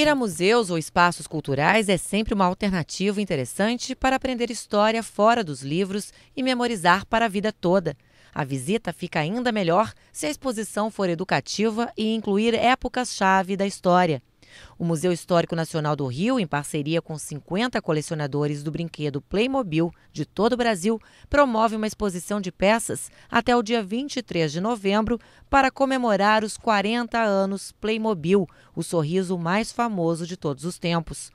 Ir a museus ou espaços culturais é sempre uma alternativa interessante para aprender história fora dos livros e memorizar para a vida toda. A visita fica ainda melhor se a exposição for educativa e incluir épocas-chave da história. O Museu Histórico Nacional do Rio, em parceria com 50 colecionadores do brinquedo Playmobil de todo o Brasil, promove uma exposição de peças até o dia 23 de novembro para comemorar os 40 anos Playmobil, o sorriso mais famoso de todos os tempos.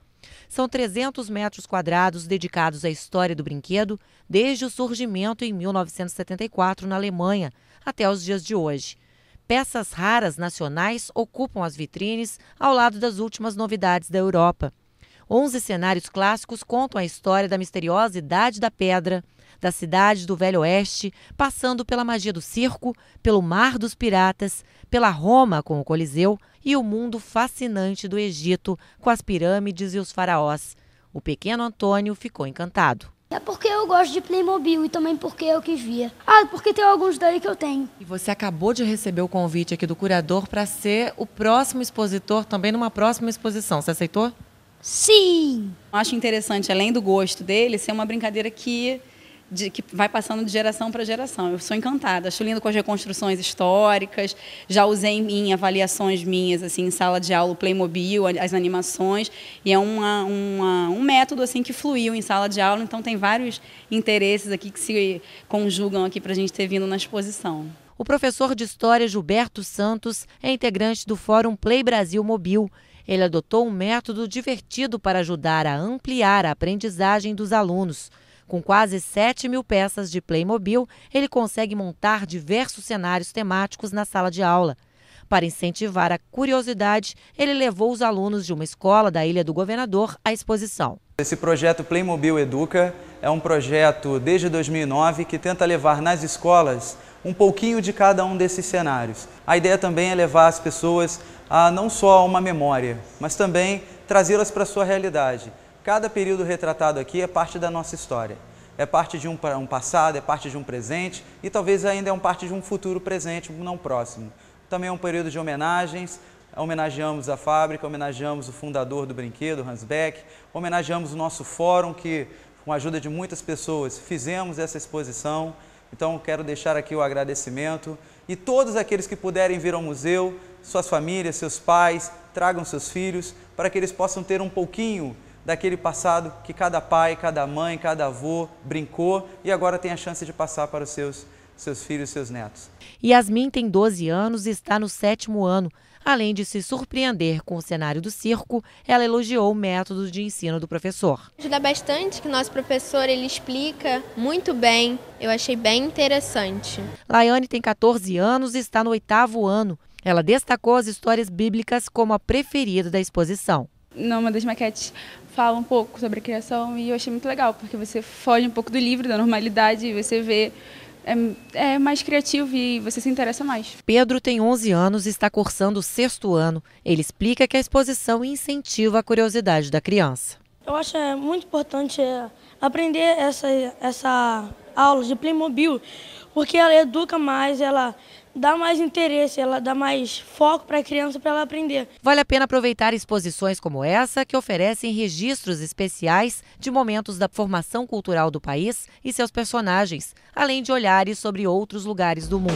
São 300 metros quadrados dedicados à história do brinquedo, desde o surgimento em 1974 na Alemanha até os dias de hoje peças raras nacionais ocupam as vitrines ao lado das últimas novidades da Europa. Onze cenários clássicos contam a história da misteriosa Idade da Pedra, da cidade do Velho Oeste, passando pela magia do circo, pelo Mar dos Piratas, pela Roma com o Coliseu e o mundo fascinante do Egito com as pirâmides e os faraós. O pequeno Antônio ficou encantado. É porque eu gosto de Playmobil e também porque eu é que via. Ah, porque tem alguns daí que eu tenho. E você acabou de receber o convite aqui do curador para ser o próximo expositor também numa próxima exposição. Você aceitou? Sim! Acho interessante, além do gosto dele, ser uma brincadeira que de, que vai passando de geração para geração. Eu sou encantada, acho lindo com as reconstruções históricas, já usei em avaliações minhas, assim, em sala de aula, o Playmobil, as animações, e é uma, uma, um método assim que fluiu em sala de aula, então tem vários interesses aqui que se conjugam aqui para a gente ter vindo na exposição. O professor de História Gilberto Santos é integrante do Fórum Play Brasil Mobil. Ele adotou um método divertido para ajudar a ampliar a aprendizagem dos alunos. Com quase 7 mil peças de Playmobil, ele consegue montar diversos cenários temáticos na sala de aula. Para incentivar a curiosidade, ele levou os alunos de uma escola da Ilha do Governador à exposição. Esse projeto Playmobil Educa é um projeto desde 2009 que tenta levar nas escolas um pouquinho de cada um desses cenários. A ideia também é levar as pessoas a não só uma memória, mas também trazê-las para a sua realidade. Cada período retratado aqui é parte da nossa história. É parte de um, um passado, é parte de um presente e talvez ainda é um parte de um futuro presente, não próximo. Também é um período de homenagens, homenageamos a fábrica, homenageamos o fundador do brinquedo, Hans Beck, homenageamos o nosso fórum que, com a ajuda de muitas pessoas, fizemos essa exposição. Então, quero deixar aqui o agradecimento e todos aqueles que puderem vir ao museu, suas famílias, seus pais, tragam seus filhos, para que eles possam ter um pouquinho daquele passado que cada pai, cada mãe, cada avô brincou e agora tem a chance de passar para os seus, seus filhos, seus netos. Yasmin tem 12 anos e está no sétimo ano. Além de se surpreender com o cenário do circo, ela elogiou o método de ensino do professor. Ajuda bastante que nosso professor ele explica muito bem. Eu achei bem interessante. Laiane tem 14 anos e está no oitavo ano. Ela destacou as histórias bíblicas como a preferida da exposição numa das maquetes fala um pouco sobre a criação e eu achei muito legal, porque você foge um pouco do livro, da normalidade, e você vê é, é, mais criativo e você se interessa mais. Pedro tem 11 anos e está cursando o sexto ano. Ele explica que a exposição incentiva a curiosidade da criança. Eu acho é, muito importante é, aprender essa, essa aula de Playmobil, porque ela educa mais, ela dá mais interesse, ela dá mais foco para a criança para ela aprender. Vale a pena aproveitar exposições como essa, que oferecem registros especiais de momentos da formação cultural do país e seus personagens, além de olhares sobre outros lugares do mundo.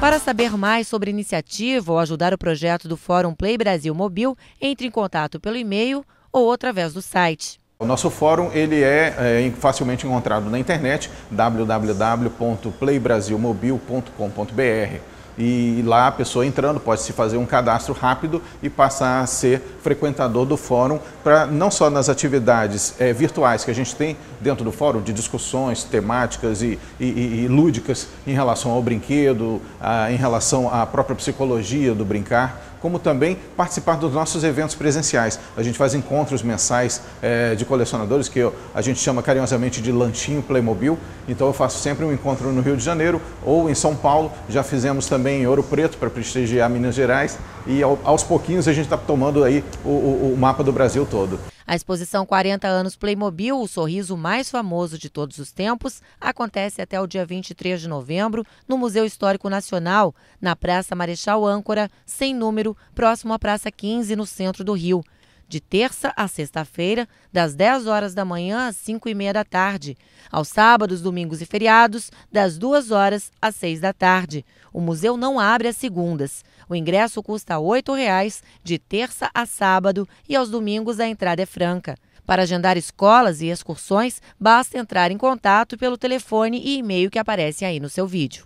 Para saber mais sobre a iniciativa ou ajudar o projeto do Fórum Play Brasil Mobil, entre em contato pelo e-mail ou através do site. O nosso fórum ele é, é, facilmente encontrado na internet www.playbrasilmobil.com.br e lá a pessoa entrando pode se fazer um cadastro rápido e passar a ser frequentador do fórum para não só nas atividades é, virtuais que a gente tem dentro do fórum de discussões temáticas e, e, e lúdicas em relação ao brinquedo, a, em relação à própria psicologia do brincar, como também participar dos nossos eventos presenciais. A gente faz encontros mensais é, de colecionadores, que eu, a gente chama carinhosamente de Lanchinho Playmobil. Então eu faço sempre um encontro no Rio de Janeiro ou em São Paulo. Já fizemos também em Ouro Preto para prestigiar Minas Gerais. E ao, aos pouquinhos a gente está tomando aí o, o, o mapa do Brasil todo. A exposição 40 anos Playmobil, o sorriso mais famoso de todos os tempos, acontece até o dia 23 de novembro no Museu Histórico Nacional, na Praça Marechal Âncora, sem número, próximo à Praça 15, no centro do Rio de terça a sexta-feira, das 10 horas da manhã às 5 e meia da tarde. Aos sábados, domingos e feriados, das 2 horas às 6 da tarde. O museu não abre às segundas. O ingresso custa R$ 8,00 de terça a sábado e aos domingos a entrada é franca. Para agendar escolas e excursões, basta entrar em contato pelo telefone e e-mail que aparecem aí no seu vídeo.